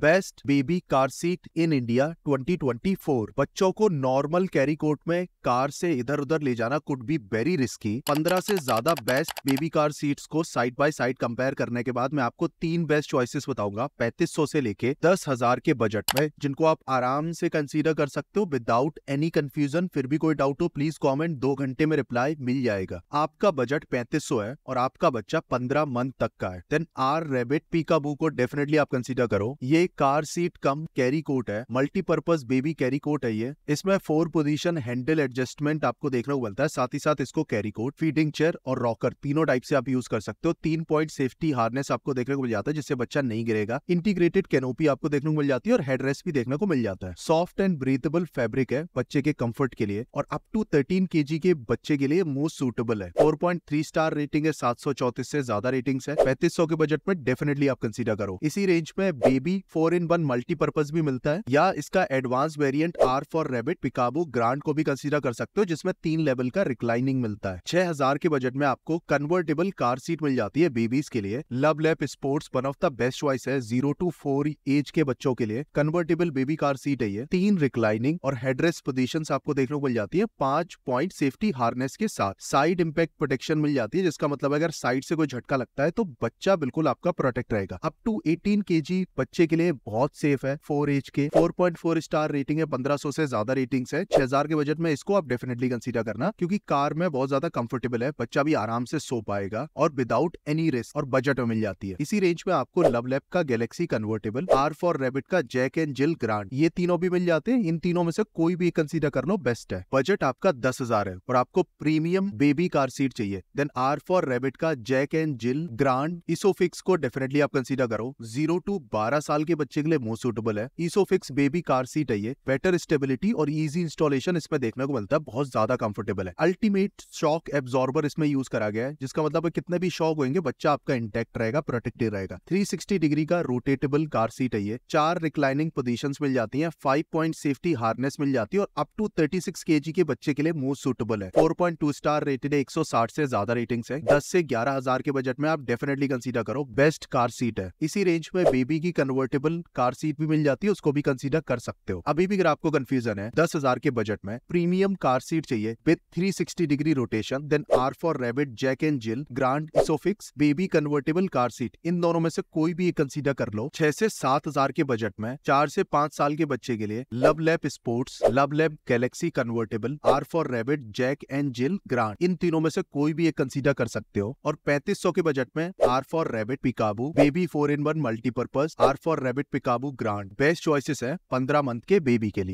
best baby car seat in India 2024 बच्चों को normal carry cot में कार से इधर उधर ले जाना कुड बी वेरी रिस्की 15 से ज्यादा बेस्ट बेबी कार सीट्स को साइड बाय साइड कंपेयर करने के बाद मैं आपको तीन बेस्ट चॉइसेस बताऊंगा 3500 से लेके 10000 के बजट में जिनको आप आराम से कंसीडर कर सकते हो विदाउट एनी कंफ्यूजन फिर भी कोई डाउट हो प्लीज कॉमेंट दो घंटे में रिप्लाई मिल जाएगा आपका बजट पैंतीस है और आपका बच्चा पंद्रह मंथ तक का है देन आर रेबिट पी का बुक को डेफिनेटली आप कंसिडर करो ये एक car seat cum carry cot है मल्टीपर्पज बेबी कैरी कोट है ये इसमें फोर पोजीशन हैंडल एडजस्टमेंट आपको देखने को मिलता है साथ ही साथ इसको कैरी कोट फीडिंग चेयर और रॉकर तीनों टाइप से आप यूज कर सकते हो तीन पॉइंट सेफ्टी हार्नेस आपको देखने को मिल जाता है जिससे बच्चा नहीं गिरेगा इंटीग्रेटेड कैनोपी आपको देखने को मिल जाती है और हेडरेस्ट भी देखने को मिल जाता है सॉफ्ट एंड ब्रीथेबल फेब्रिक है बच्चे के कम्फर्ट के लिए और अप टू थर्टीन के के बच्चे के लिए मोस्ट सुटेबल है फोर स्टार रेटिंग है सात से ज्यादा रेटिंग है पैंतीस के बजट में डेफिनेटली आप कंसिडर करो इसी रेंज में baby four in one multipurpose भी मिलता है या इसका advance variant R for Rabbit Peekaboo Grand को भी कंसिडर कर सकते हो जिसमें तीन लेवल का रिक्लाइनिंग मिलता है छह हजार के बजट में आपको कन्वर्टेबल कार सीट मिल जाती है बेबीज के लिए LuvLap sports one of the best choice है जीरो टू फोर एज के बच्चों के लिए कन्वर्टेबल बेबी कार सीट है ये तीन रिक्लाइनिंग और हेडरेस पोजिशन आपको देखने को मिल जाती है पांच पॉइंट सेफ्टी हार्नेस के साथ साइड इम्पैक्ट प्रोटेक्शन मिल जाती है जिसका मतलब अगर साइड से कोई झटका लगता है तो बच्चा बिल्कुल आपका प्रोटेक्ट रहेगा अप टू एटीन के बच्चे के लिए लिए बहुत सेफ है फोर एज के four point four star rating है पंद्रह सौ से ज्यादा रेटिंग है छह हजार के बजट में इसको आप डेफिनेटली कंसिडर करना क्योंकि कार में बहुत ज्यादा कंफर्टेबल है बच्चा भी आराम से सो पाएगा और विदाउट एनी रिस्क और बजट में मिल जाती है इसी रेंज में आपको लव लैब का Galaxy convertible R for Rabbit का जैक एंड जिल ग्रांड ये तीनों भी मिल जाते हैं इन तीनों में से कोई भी कंसिडर कर लो बेस्ट है बजट आपका दस हजार है और आपको प्रीमियम बेबी कार सीट चाहिए देन आर फॉर रेबिट का Jack and Jill Grand Isofix को डेफिनेटली आप कंसिडर करो जीरो टू बारह साल के के बच्चे के लिए मोस्ट सुटेबल है ईसोफिक्स बेबी कार सीट है ये बेटर स्टेबिलिटी और इजी इंस्टॉलेशन इसमें देखने को मिलता है बहुत ज्यादा कंफर्टेबल है अल्टीमेट शॉक एब्जॉर्बर इसमें यूज करा गया है जिसका मतलब कितने भी शॉक होंगे बच्चा आपका इंटेक्ट रहेगा प्रोटेक्टेड रहेगा थ्री डिग्री का रोटेटेबल कार सीट है ये चार रिक्लाइनिंग पोजिशन मिल जाती है फाइव पॉइंट सेफ्टी हार्नेस मिल जाती है और अप टू थर्टी सिक्स के के बच्चे के लिए मोस्ट सुटेबल है four point two star rated है एक से ज्यादा रेटिंग है दस से ग्यारह हजार के बजट में आप डेफिनेटली कंसिडर करो बेस्ट कार सीट है इसी रेंज में बेबी की कन्वर्टेबल अफोर्डेबल कार सीट भी मिल जाती है उसको भी कंसिडर कर सकते हो अभी भी अगर आपको कंफ्यूजन है दस हजार के बजट में प्रीमियम कार सीट चाहिए with 360 degree rotation then R for Rabbit Jack and Jill Grand Isofix baby convertible car seat इन दोनों में से कोई भी कंसिडर कर लो छह से सात हजार के बजट में चार से पांच साल के बच्चे के लिए LuvLap sport LuvLap Galaxy convertible R for Rabbit Jack and Jill Grand इन तीनों में से कोई भी एक कंसिडर कर सकते हो और पैंतीस के बजट में R for Rabbit Peekaboo baby four in one multipurpose R for Rabbit Peekaboo Grand best choices है पंद्रह मंथ के बेबी के लिए